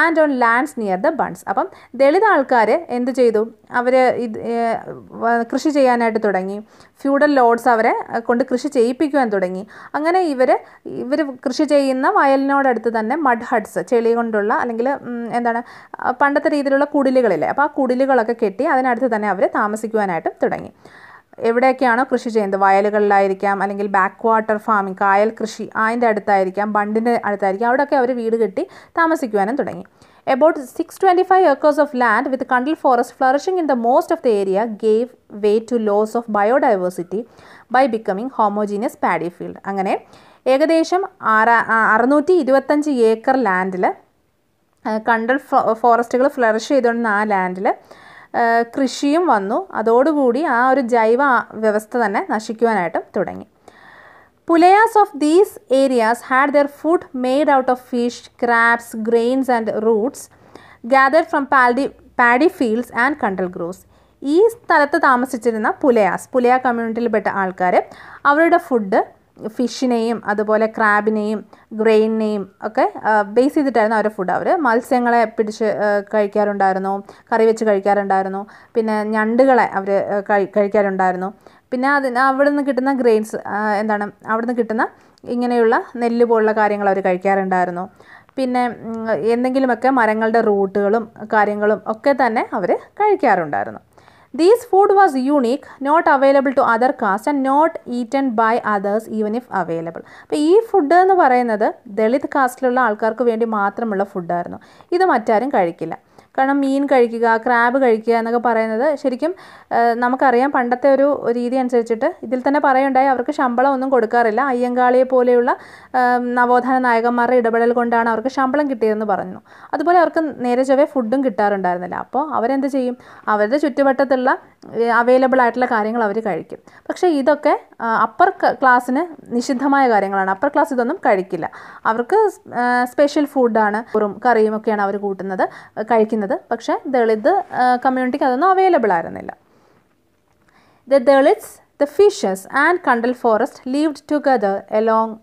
and on lands near the bunds അപ്പം ദളിത് ആൾക്കാർ എന്ത് ചെയ്തു അവർ ഇത് കൃഷി ചെയ്യാനായിട്ട് തുടങ്ങി feudal lords അവരെ കൊണ്ട് കൃഷി ചെയ്യിപ്പിക്കുവാൻ തുടങ്ങി അങ്ങനെ ഇവർ ഇവർ കൃഷി ചെയ്യുന്ന വയലിനോടടുത്ത് തന്നെ മഡ് ഹട്ട്സ് ചെളി കൊണ്ടുള്ള അല്ലെങ്കിൽ എന്താണ് പണ്ടത്തെ രീതിയിലുള്ള കുടിലുകളില്ലേ അപ്പോൾ ആ കുടിലുകളൊക്കെ കെട്ടി അതിനടുത്ത് തന്നെ അവർ താമസിക്കുവാനായിട്ട് തുടങ്ങി എവിടെയൊക്കെയാണോ കൃഷി ചെയ്യുന്നത് വയലുകളിലായിരിക്കാം അല്ലെങ്കിൽ ബാക്ക് വാട്ടർ ഫാമിംഗ് കായൽ കൃഷി അതിൻ്റെ അടുത്തായിരിക്കാം ബണ്ടിൻ്റെ അടുത്തായിരിക്കാം അവിടെയൊക്കെ അവർ വീട് കെട്ടി താമസിക്കുവാനും തുടങ്ങി About 625 acres of land with Kandal forest flourishing in the most of the area gave way to loss of biodiversity by becoming homogeneous paddy field. അങ്ങനെ ഏകദേശം ആറ അറുന്നൂറ്റി ഇരുപത്തഞ്ച് ഏക്കർ ലാൻഡിൽ കണ്ടൽ ഫോറസ്റ്റുകൾ ഫ്ലറിഷ് ചെയ്തുകൊണ്ടിരുന്ന ആ ലാൻഡിൽ കൃഷിയും വന്നു അതോടുകൂടി ആ ഒരു ജൈവ വ്യവസ്ഥ തന്നെ നശിക്കുവാനായിട്ടും തുടങ്ങി Pulayas of these areas had their food made out of fish crabs grains and roots gathered from paddy paddy fields and kandal groves ഈ സ്ഥലത്ത് താമസിച്ചിരുന്ന പുലയാസ് പുലയാ കമ്മ്യൂണിറ്റിയിൽപ്പെട്ട ആൾക്കാർ അവരുടെ ഫുഡ് ഫിഷിനെയും അതുപോലെ ക്രാബിനെയും ഗ്രെയിനെയും ഒക്കെ ബേസ് ചെയ്തിട്ടായിരുന്നു അവരുടെ ഫുഡ് അവർ മത്സ്യങ്ങളെ പിടിച്ച് കഴിക്കാറുണ്ടായിരുന്നു കറി വെച്ച് കഴിക്കാറുണ്ടായിരുന്നു പിന്നെ ഞണ്ടുകളെ അവർ കഴിക്കാറുണ്ടായിരുന്നു പിന്നെ അതിന് അവിടെ നിന്ന് കിട്ടുന്ന ഗ്രെയിൻസ് എന്താണ് അവിടെ നിന്ന് കിട്ടുന്ന ഇങ്ങനെയുള്ള നെല്ല് പോലുള്ള കാര്യങ്ങൾ അവർ കഴിക്കാറുണ്ടായിരുന്നു പിന്നെ എന്തെങ്കിലുമൊക്കെ മരങ്ങളുടെ റൂട്ടുകളും കാര്യങ്ങളും ഒക്കെ തന്നെ അവർ കഴിക്കാറുണ്ടായിരുന്നു these food was unique not available to other caste and not eaten by others even if available അപ്പോൾ ഈ ഫുഡ് എന്ന് പറയുന്നത് ദളിത് കാസ്റ്റിലുള്ള ആൾക്കാർക്ക് വേണ്ടി മാത്രമുള്ള ഫുഡായിരുന്നു ഇത് മറ്റാരും കഴിക്കില്ല കാരണം മീൻ കഴിക്കുക ക്രാബ് കഴിക്കുക എന്നൊക്കെ പറയുന്നത് ശരിക്കും നമുക്കറിയാം പണ്ടത്തെ ഒരു രീതി അനുസരിച്ചിട്ട് ഇതിൽ തന്നെ പറയുണ്ടായി അവർക്ക് ശമ്പളം ഒന്നും കൊടുക്കാറില്ല അയ്യങ്കാളിയെ പോലെയുള്ള നവോത്ഥാന നായകന്മാരുടെ ഇടപെടൽ കൊണ്ടാണ് അവർക്ക് ശമ്പളം കിട്ടിയതെന്ന് പറഞ്ഞു അതുപോലെ അവർക്ക് നേരെ ചൊവ്വേ ഫുഡും കിട്ടാറുണ്ടായിരുന്നില്ല അപ്പോൾ അവരെന്ത് ചെയ്യും അവരുടെ ചുറ്റുവട്ടത്തുള്ള അവൈലബിൾ ആയിട്ടുള്ള കാര്യങ്ങൾ അവർ കഴിക്കും പക്ഷേ ഇതൊക്കെ അപ്പർ ക്ലാസ്സിന് നിഷിദ്ധമായ കാര്യങ്ങളാണ് അപ്പർ ക്ലാസ് ഇതൊന്നും കഴിക്കില്ല അവർക്ക് സ്പെഷ്യൽ ഫുഡാണ് കറിയും ഒക്കെയാണ് അവർ കൂട്ടുന്നത് കഴിക്കുന്നത് ചെയ്യേണ്ടത് പക്ഷേ ദളിത് കമ്മ്യൂണിറ്റിക്ക് അതൊന്നും അവൈലബിൾ ആയിരുന്നില്ല the Dalits the fishes and kandal forest lived together along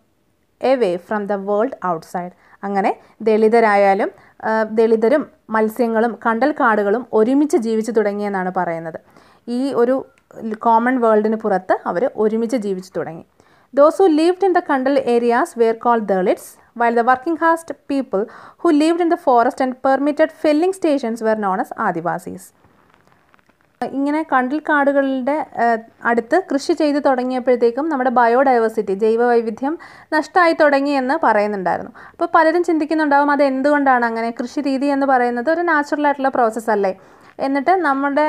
away from the world outside അങ്ങനെ ദളിതരായാലും ദളിതരും മത്സ്യങ്ങളും കണ്ടൽ കാടുകളും ഒരുമിച്ച് ജീവിച്ചു തുടങ്ങിയെന്നാണ് പറയുന്നത് ഈ ഒരു കോമൺ വേൾഡിന് പുറത്ത് അവർ ഒരുമിച്ച് ജീവിച്ചു തുടങ്ങി those who lived in the kandal areas were call Dalits while the working haste people who lived in the forest and permitted felling stations were known as Adivasis ഇങ്ങനെ കണ്ടൽ കാടുകളുടെ അടുത്ത് കൃഷി ചെയ്തു തുടങ്ങിയപ്പോഴത്തേക്കും നമ്മുടെ ബയോഡൈവേഴ്സിറ്റി ജൈവ വൈവിധ്യം നഷ്ടമായി തുടങ്ങി എന്ന് പറയുന്നുണ്ടായിരുന്നു അപ്പോൾ പലരും ചിന്തിക്കുന്നുണ്ടാവും അത് എന്തുകൊണ്ടാണ് അങ്ങനെ കൃഷി രീതി എന്ന് പറയുന്നത് ഒരു നാച്ചുറൽ ആയിട്ടുള്ള പ്രോസസ്സ് അല്ലേ എന്നിട്ട് നമ്മുടെ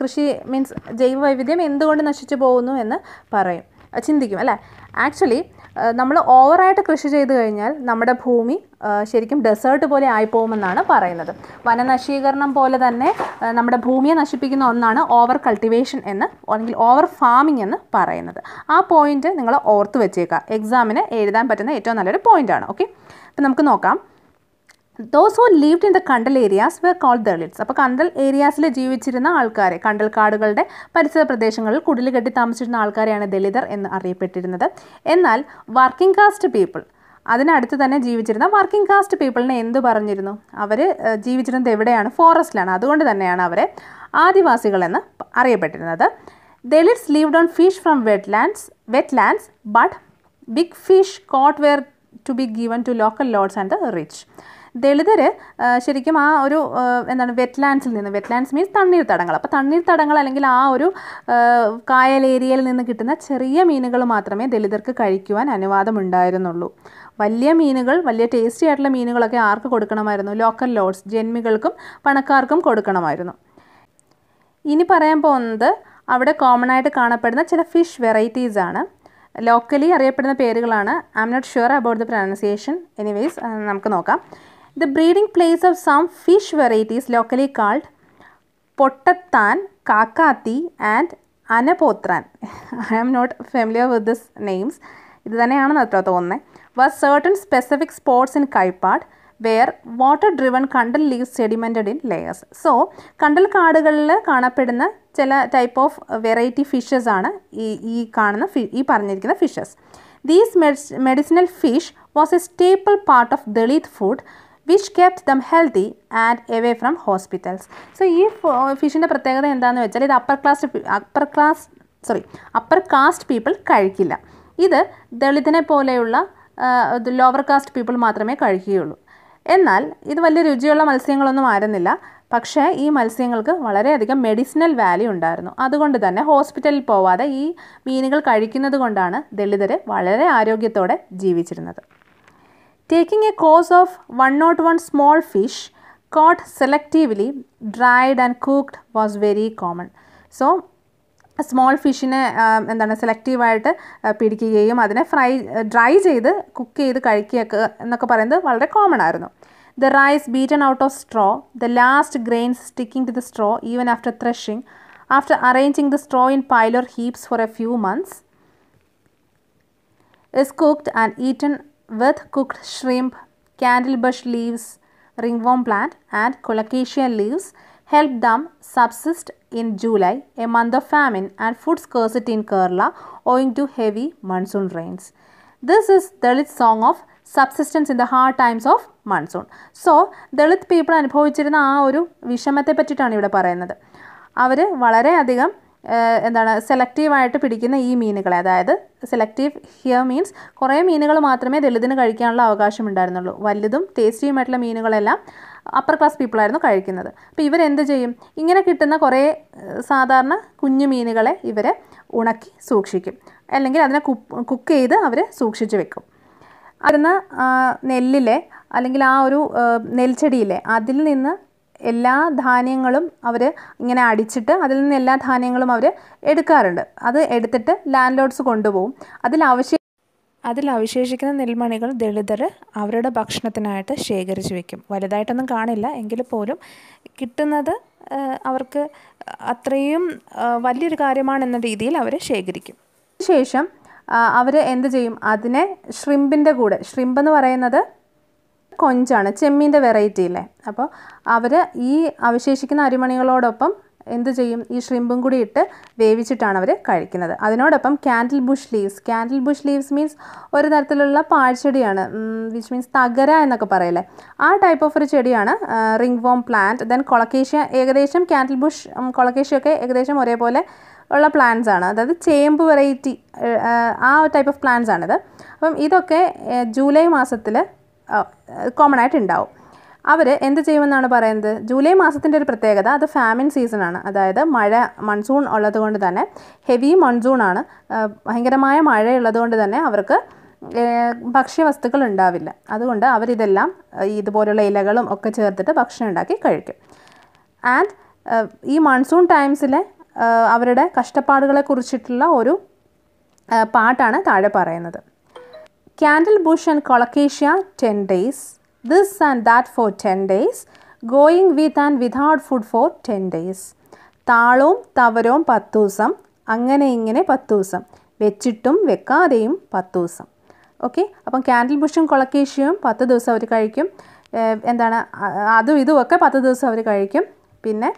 കൃഷി മീൻസ് ജൈവ വൈവിധ്യം എന്തുകൊണ്ട് നശിച്ചു പോകുന്നു എന്ന് പറയും ചിന്തിക്കും അല്ലേ ആക്ച്വലി നമ്മൾ ഓവറായിട്ട് കൃഷി ചെയ്തു കഴിഞ്ഞാൽ നമ്മുടെ ഭൂമി ശരിക്കും ഡെസേർട്ട് പോലെ ആയിപ്പോകുമെന്നാണ് പറയുന്നത് വനനശീകരണം പോലെ തന്നെ നമ്മുടെ ഭൂമിയെ നശിപ്പിക്കുന്ന ഒന്നാണ് ഓവർ കൾട്ടിവേഷൻ എന്ന് അല്ലെങ്കിൽ ഓവർ ഫാമിംഗ് എന്ന് പറയുന്നത് ആ പോയിന്റ് നിങ്ങൾ ഓർത്ത് വെച്ചേക്കുക എക്സാമിന് എഴുതാൻ പറ്റുന്ന ഏറ്റവും നല്ലൊരു പോയിന്റാണ് ഓക്കെ അപ്പം നമുക്ക് നോക്കാം those who lived in the kandal areas were call Dalits അപ്പോൾ കണ്ടൽ ഏരിയാസിൽ ജീവിച്ചിരുന്ന ആൾക്കാരെ കണ്ടൽ കാടുകളുടെ പരിസര പ്രദേശങ്ങളിൽ കുടിൽ കെട്ടി താമസിച്ചിരുന്ന ആൾക്കാരെയാണ് ദളിതർ എന്ന് അറിയപ്പെട്ടിരുന്നത് എന്നാൽ വർക്കിംഗ് കാസ്റ്റ് പീപ്പിൾ അതിനടുത്ത് തന്നെ ജീവിച്ചിരുന്ന വർക്കിംഗ് കാസ്റ്റ് പീപ്പിളിനെ എന്ത് പറഞ്ഞിരുന്നു അവർ ജീവിച്ചിരുന്നത് എവിടെയാണ് ഫോറസ്റ്റിലാണ് അതുകൊണ്ട് തന്നെയാണ് അവരെ ആദിവാസികളെന്ന് അറിയപ്പെട്ടിരുന്നത് Dalits lived on fish from wetlands wetlands but big fish caught were to be given to local lords and the rich ദളിതർ ശരിക്കും ആ ഒരു എന്താണ് വെറ്റ്ലാൻഡ്സിൽ നിന്ന് വെറ്റ്ലാൻഡ്സ് മീൻസ് തണ്ണീർത്തടങ്ങൾ അപ്പോൾ തണ്ണീർത്തടങ്ങൾ അല്ലെങ്കിൽ ആ ഒരു കായൽ ഏരിയയിൽ നിന്ന് കിട്ടുന്ന ചെറിയ മീനുകൾ മാത്രമേ ദളിതർക്ക് കഴിക്കുവാൻ അനുവാദമുണ്ടായിരുന്നുള്ളൂ വലിയ മീനുകൾ വലിയ ടേസ്റ്റി ആയിട്ടുള്ള മീനുകളൊക്കെ ആർക്ക് കൊടുക്കണമായിരുന്നു ലോക്കൽ ലോഡ്സ് ജന്മികൾക്കും പണക്കാർക്കും കൊടുക്കണമായിരുന്നു ഇനി പറയാൻ പോകുന്നത് അവിടെ കോമൺ ആയിട്ട് കാണപ്പെടുന്ന ചില ഫിഷ് വെറൈറ്റീസ് ആണ് ലോക്കലി അറിയപ്പെടുന്ന പേരുകളാണ് I'm not sure about the pronunciation anyways നമുക്ക് നോക്കാം the breeding place of some fish varieties locally called pottathan kakkathi and anapothran I am not familiar with this names ഇത് തന്നെയാണെന്ന് അത്ര തോന്നുന്നത് was certain specific spots in Kaippad where water driven kandal leaves sedimented in layers so കണ്ടൽ കാടുകളിൽ കാണപ്പെടുന്ന ചില ടൈപ്പ് ഓഫ് വെറൈറ്റി ഫിഷസ് ആണ് ഈ ഈ കാണുന്ന ഈ പറഞ്ഞിരിക്കുന്ന fishes these medicinal fish was a staple part of Dalit food which kept them healthy and away from hospitals so ഈ ഫിഷിൻ്റെ പ്രത്യേകത എന്താണെന്ന് വെച്ചാൽ ഇത് upper class upper class sorry upper caste people കഴിക്കില്ല ഇത് ദളിതനെ പോലെയുള്ള ലോവർ കാസ്റ്റ് പീപ്പിൾ മാത്രമേ കഴിക്കുകയുള്ളൂ എന്നാൽ ഇത് വലിയ രുചിയുള്ള മത്സ്യങ്ങളൊന്നും ആയിരുന്നില്ല പക്ഷേ ഈ മത്സ്യങ്ങൾക്ക് വളരെയധികം മെഡിസിനൽ വാല്യൂ ഉണ്ടായിരുന്നു അതുകൊണ്ട് തന്നെ ഹോസ്പിറ്റലിൽ പോവാതെ ഈ മീനുകൾ കഴിക്കുന്നത് കൊണ്ടാണ് ദളിതർ വളരെ ആരോഗ്യത്തോടെ ജീവിച്ചിരുന്നത് Taking a course of 101 small fish caught selectively, dried and cooked was very common. So, small ഫിഷിനെ എന്താണ് സെലക്റ്റീവായിട്ട് പിടിക്കുകയും അതിനെ ഫ്രൈ ഡ്രൈ ചെയ്ത് കുക്ക് ചെയ്ത് കഴിക്കുകയൊക്കെ എന്നൊക്കെ പറയുന്നത് വളരെ കോമൺ ആയിരുന്നു the rice beaten out of straw the last grains sticking to the straw even after threshing after arranging the straw in pillar heaps for a few months is cooked and eaten with cooked shrimp, candlebush leaves, ringworm plant and colocasia leaves help them subsist in July, a month of famine and food scarcity in Kerala owing to heavy monsoon rains. This is Dalit song of subsistence in the hard times of monsoon so Dalit people അനുഭവിച്ചിരുന്ന ആ ഒരു വിഷമത്തെ പറ്റിയിട്ടാണ് ഇവിടെ പറയുന്നത് അവർ വളരെയധികം എന്താണ് സെലക്റ്റീവായിട്ട് പിടിക്കുന്ന ഈ മീനുകളെ അതായത് സെലക്റ്റീവ് ഹിയർ മീൻസ് കുറേ മീനുകൾ മാത്രമേ ദളിതിന് കഴിക്കാനുള്ള അവകാശം ഉണ്ടായിരുന്നുള്ളൂ വലുതും ടേസ്റ്റിയുമായിട്ടുള്ള മീനുകളെല്ലാം അപ്പർ ക്ലാസ് പീപ്പിളായിരുന്നു കഴിക്കുന്നത് അപ്പോൾ ഇവരെന്ത് ചെയ്യും ഇങ്ങനെ കിട്ടുന്ന കുറേ സാധാരണ കുഞ്ഞു മീനുകളെ ഇവർ ഉണക്കി സൂക്ഷിക്കും അല്ലെങ്കിൽ അതിനെ കുക്ക് ചെയ്ത് അവർ സൂക്ഷിച്ച് വെക്കും അതിന് നെല്ലിലെ അല്ലെങ്കിൽ ആ ഒരു നെൽച്ചെടിയിലെ അതിൽ നിന്ന് എല്ലാ ധാന്യങ്ങളും അവർ ഇങ്ങനെ അടിച്ചിട്ട് അതിൽ നിന്ന് എല്ലാ ധാന്യങ്ങളും അവർ എടുക്കാറുണ്ട് അത് എടുത്തിട്ട് ലാൻഡ് ലോഡ്സ് കൊണ്ടുപോകും അതിൽ അവശേ അതിൽ അവശേഷിക്കുന്ന നെൽമണികൾ ദളിതർ അവരുടെ ഭക്ഷണത്തിനായിട്ട് ശേഖരിച്ചു വെക്കും വലുതായിട്ടൊന്നും കാണില്ല എങ്കിൽ പോലും കിട്ടുന്നത് അവർക്ക് അത്രയും വലിയൊരു കാര്യമാണെന്ന രീതിയിൽ അവർ ശേഖരിക്കും ശേഷം അവർ എന്ത് ചെയ്യും അതിനെ ഷ്രിമ്പിൻ്റെ കൂടെ ഷ്രിമ്പ് എന്ന് പറയുന്നത് കൊഞ്ചാണ് ചെമ്മീൻ്റെ വെറൈറ്റി ഇല്ലേ അപ്പോൾ അവർ ഈ അവശേഷിക്കുന്ന അരിമണികളോടൊപ്പം എന്ത് ചെയ്യും ഈ ഷ്രിമ്പും കൂടി ഇട്ട് വേവിച്ചിട്ടാണ് അവർ കഴിക്കുന്നത് അതിനോടൊപ്പം candle bush leaves candle bush leaves means ഒരു തരത്തിലുള്ള പാഴ്ചെടിയാണ് വിച്ച് മീൻസ് തകര എന്നൊക്കെ പറയില്ലേ ആ ടൈപ്പ് ഓഫ് ഒരു ചെടിയാണ് ringworm plant then colocasia ഏകദേശം ക്യാൻഡിൽ ബുഷ് കൊളക്കേഷ്യൊക്കെ ഏകദേശം ഒരേപോലെ ഉള്ള പ്ലാന്റ്സ് ആണ് അതായത് ചേമ്പ് വെറൈറ്റി ആ ടൈപ്പ് ഓഫ് പ്ലാന്റ്സ് ആണിത് അപ്പം ഇതൊക്കെ ജൂലൈ മാസത്തിൽ കോമൺ ആയിട്ട് ഉണ്ടാവും അവർ എന്ത് ചെയ്യുമെന്നാണ് പറയുന്നത് ജൂലൈ മാസത്തിൻ്റെ ഒരു പ്രത്യേകത അത് ഫാമിൻ സീസണാണ് അതായത് മഴ മൺസൂൺ ഉള്ളത് കൊണ്ട് തന്നെ ഹെവി മൺസൂണാണ് ഭയങ്കരമായ മഴയുള്ളത് കൊണ്ട് തന്നെ അവർക്ക് ഭക്ഷ്യവസ്തുക്കൾ ഉണ്ടാവില്ല അതുകൊണ്ട് അവരിതെല്ലാം ഇതുപോലുള്ള ഇലകളും ഒക്കെ ചേർത്തിട്ട് ഭക്ഷണം ഉണ്ടാക്കി കഴിക്കും ആൻഡ് ഈ മൺസൂൺ ടൈംസിലെ അവരുടെ കഷ്ടപ്പാടുകളെ കുറിച്ചിട്ടുള്ള ഒരു പാട്ടാണ് താഴെ പറയുന്നത് candle bush and colocasia ten days this and that for ten days going with and without food for ten days താളവും തവരവും പത്ത് ദിവസം അങ്ങനെ ഇങ്ങനെ പത്ത് ദിവസം വെച്ചിട്ടും വെക്കാതെയും പത്ത് ദിവസം ഓക്കെ അപ്പം ക്യാൻഡിൽ ബുഷും കൊളക്കേഷ്യയും പത്ത് ദിവസം അവർ കഴിക്കും എന്താണ് അതും ഇതുമൊക്കെ പത്ത് ദിവസം അവർ കഴിക്കും പിന്നെ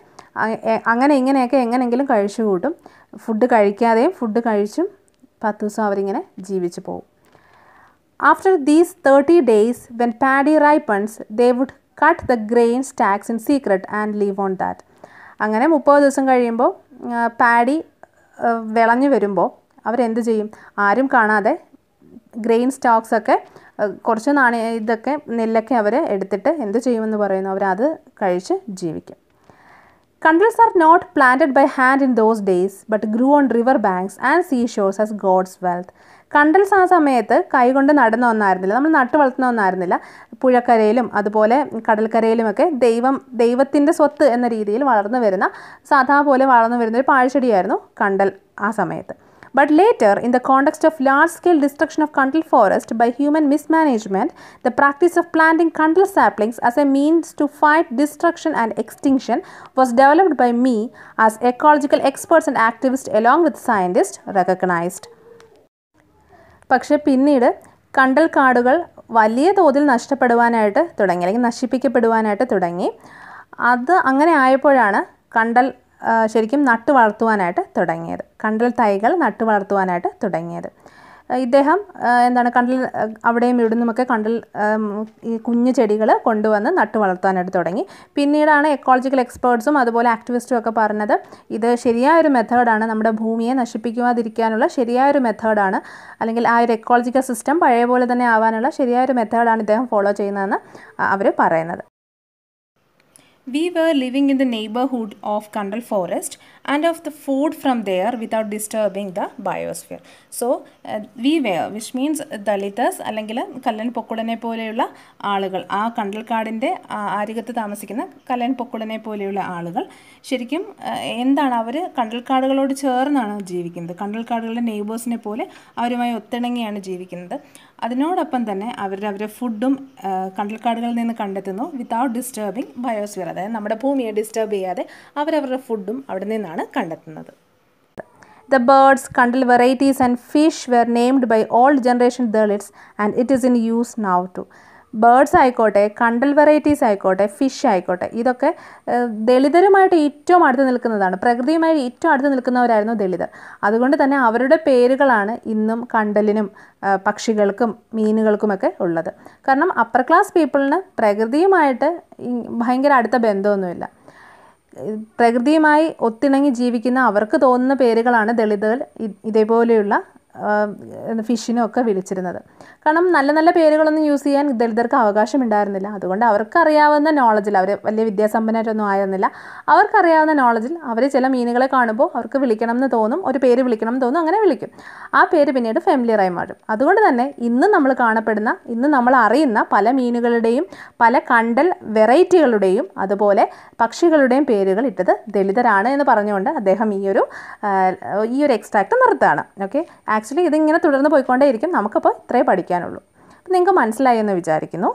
അങ്ങനെ ഇങ്ങനെയൊക്കെ എങ്ങനെയെങ്കിലും കഴിച്ചു കൂട്ടും ഫുഡ് കഴിക്കാതെയും ഫുഡ് കഴിച്ചും പത്ത് ദിവസം അവരിങ്ങനെ ജീവിച്ചു പോകും After these 30 days, when paddy ripens, they would cut the grain stacks in secret and leave on that. Angane അങ്ങനെ മുപ്പത് ദിവസം കഴിയുമ്പോൾ പാഡി വിളഞ്ഞു വരുമ്പോൾ അവരെന്ത് ചെയ്യും ആരും കാണാതെ ഗ്രെയിൻ സ്റ്റോക്സ് ഒക്കെ കുറച്ച് നാണയ ഇതൊക്കെ നെല്ലൊക്കെ അവർ എടുത്തിട്ട് എന്ത് ചെയ്യുമെന്ന് പറയുന്നു അവരത് കഴിച്ച് ജീവിക്കും Kundals are not planted by hand in those days, but grew on river banks and seashores as God's wealth. കണ്ടൽസ് ആ സമയത്ത് കൈകൊണ്ട് നടന്ന ഒന്നായിരുന്നില്ല നമ്മൾ നട്ട് വളർത്തുന്ന ഒന്നായിരുന്നില്ല പുഴക്കരയിലും അതുപോലെ ഒക്കെ ദൈവം ദൈവത്തിൻ്റെ സ്വത്ത് എന്ന രീതിയിൽ വളർന്നു വരുന്ന സാധാ പോലെ വളർന്നു വരുന്ന ഒരു പാഴ്ചെടിയായിരുന്നു കണ്ടൽ ആ സമയത്ത് but later in the context of large scale destruction of kandal forest by human mismanagement the practice of planting kandal saplings as a means to fight destruction and extinction was developed by me as ecological experts and activist along with scientist recognised പക്ഷേ പിന്നീട് കണ്ടൽ കാടുകൾ വലിയ തോതിൽ നഷ്ടപ്പെടുവാനായിട്ട് തുടങ്ങി അല്ലെങ്കിൽ നശിപ്പിക്കപ്പെടുവാനായിട്ട് തുടങ്ങി അത് അങ്ങനെ ആയപ്പോഴാണ് കണ്ടൽ ശരിക്കും നട്ടു വളർത്തുവാനായിട്ട് തുടങ്ങിയത് കണ്ടൽ തൈകൾ നട്ടു വളർത്തുവാനായിട്ട് തുടങ്ങിയത് ഇദ്ദേഹം എന്താണ് കണ്ടൽ അവിടെയും ഇവിടുന്നുമൊക്കെ കണ്ടൽ ഈ കുഞ്ഞു ചെടികൾ കൊണ്ടുവന്ന് നട്ടു വളർത്താനായിട്ട് തുടങ്ങി പിന്നീടാണ് എക്കോളജിക്കൽ എക്സ്പേർട്സും അതുപോലെ ആക്ടിവിസ്റ്റും ഒക്കെ പറഞ്ഞത് ഇത് ശരിയായൊരു മെത്തേഡാണ് നമ്മുടെ ഭൂമിയെ നശിപ്പിക്കുവാതിരിക്കാനുള്ള ശരിയായൊരു മെത്തേഡാണ് അല്ലെങ്കിൽ ആ ഒരു എക്കോളജിക്കൽ സിസ്റ്റം പഴയ പോലെ തന്നെ ആവാനുള്ള ശരിയായൊരു മെത്തേഡാണ് ഇദ്ദേഹം ഫോളോ ചെയ്യുന്നതെന്ന് അവർ പറയുന്നത് we were living in the neighbourhood of kandal forest and of the food from there without disturbing the biosphere. So, uh, we were, which means Dalitas അല്ലെങ്കിൽ കല്ലൻ പൊക്കുടനെ പോലെയുള്ള ആളുകൾ ആ കണ്ടൽക്കാടിൻ്റെ ആരികത്ത് താമസിക്കുന്ന കല്ലൻ പൊക്കുടനെ പോലെയുള്ള ആളുകൾ ശരിക്കും എന്താണ് അവർ കണ്ടൽക്കാടുകളോട് ചേർന്നാണ് ജീവിക്കുന്നത് കണ്ടൽക്കാടുകളുടെ നെയ്ബേഴ്സിനെ പോലെ അവരുമായി ഒത്തിണങ്ങിയാണ് ജീവിക്കുന്നത് അതിനോടൊപ്പം തന്നെ അവരുടെ അവരുടെ ഫുഡും കണ്ടൽക്കാടുകളിൽ നിന്ന് കണ്ടെത്തുന്നു വിതൗട്ട് ഡിസ്റ്റർബിങ് ബയോസ്ഫിയർ അതായത് നമ്മുടെ ഭൂമിയെ ഡിസ്റ്റർബ് ചെയ്യാതെ അവരവരുടെ ഫുഡും അവിടെ നിന്നാണ് എന്നാണ് കണ്ടെത്തുന്നത് the birds kandal varieties and fish were named by old generation Dalits and it is in use now to birds ആയിക്കോട്ടെ കണ്ടൽ വെറൈറ്റീസ് ആയിക്കോട്ടെ ഫിഷ് ആയിക്കോട്ടെ ഇതൊക്കെ ദളിതരുമായിട്ട് ഏറ്റവും അടുത്ത് നിൽക്കുന്നതാണ് പ്രകൃതിയുമായി ഏറ്റവും അടുത്ത് നിൽക്കുന്നവരായിരുന്നു ദളിതർ അതുകൊണ്ട് തന്നെ അവരുടെ പേരുകളാണ് ഇന്നും കണ്ടലിനും പക്ഷികൾക്കും മീനുകൾക്കുമൊക്കെ ഉള്ളത് കാരണം അപ്പർ ക്ലാസ് പീപ്പിളിന് പ്രകൃതിയുമായിട്ട് ഭയങ്കര അടുത്ത ബന്ധമൊന്നുമില്ല പ്രകൃതിയുമായി ഒത്തിണങ്ങി ജീവിക്കുന്ന അവർക്ക് തോന്നുന്ന പേരുകളാണ് ദളിതർ ഇതേപോലെയുള്ള ഫിഷിനെ ഒക്കെ വിളിച്ചിരുന്നത് കാരണം നല്ല നല്ല പേരുകളൊന്നും യൂസ് ചെയ്യാൻ ദളിതർക്ക് അവകാശമുണ്ടായിരുന്നില്ല അതുകൊണ്ട് അവർക്കറിയാവുന്ന നോളജിൽ അവർ വലിയ വിദ്യാസമ്പന്നരൊന്നും ആയിരുന്നില്ല അവർക്കറിയാവുന്ന നോളജിൽ അവർ ചില മീനുകളെ കാണുമ്പോൾ അവർക്ക് വിളിക്കണം എന്ന് തോന്നും ഒരു പേര് വിളിക്കണം എന്ന് തോന്നും അങ്ങനെ വിളിക്കും ആ പേര് പിന്നീട് ഫെമിലിയറായി മാറും അതുകൊണ്ട് തന്നെ ഇന്ന് നമ്മൾ കാണപ്പെടുന്ന ഇന്ന് നമ്മൾ അറിയുന്ന പല മീനുകളുടെയും പല കണ്ടൽ വെറൈറ്റികളുടെയും അതുപോലെ പക്ഷികളുടെയും പേരുകൾ ഇട്ടത് ദളിതരാണ് എന്ന് പറഞ്ഞുകൊണ്ട് അദ്ദേഹം ഈ ഒരു ഈ ഒരു എക്സ്ട്രാക്ട് നിർത്താണ് ഓക്കെ ആക്ച്വലി ഇതിങ്ങനെ തുടർന്ന് പോയിക്കൊണ്ടേയിരിക്കും നമുക്കപ്പോൾ ഇത്രേ പഠിക്കാനുള്ളൂ അപ്പോൾ നിങ്ങൾക്ക് മനസ്സിലായി എന്ന് വിചാരിക്കുന്നു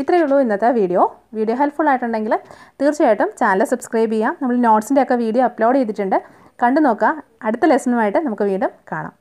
ഇത്രയേ ഉള്ളൂ ഇന്നത്തെ വീഡിയോ വീഡിയോ ഹെൽപ്ഫുൾ ആയിട്ടുണ്ടെങ്കിൽ തീർച്ചയായിട്ടും ചാനൽ സബ്സ്ക്രൈബ് ചെയ്യാം നമ്മൾ നോട്ട്സിൻ്റെ ഒക്കെ വീഡിയോ അപ്ലോഡ് ചെയ്തിട്ടുണ്ട് കണ്ടു നോക്കുക അടുത്ത ലെസണുമായിട്ട് നമുക്ക് വീണ്ടും കാണാം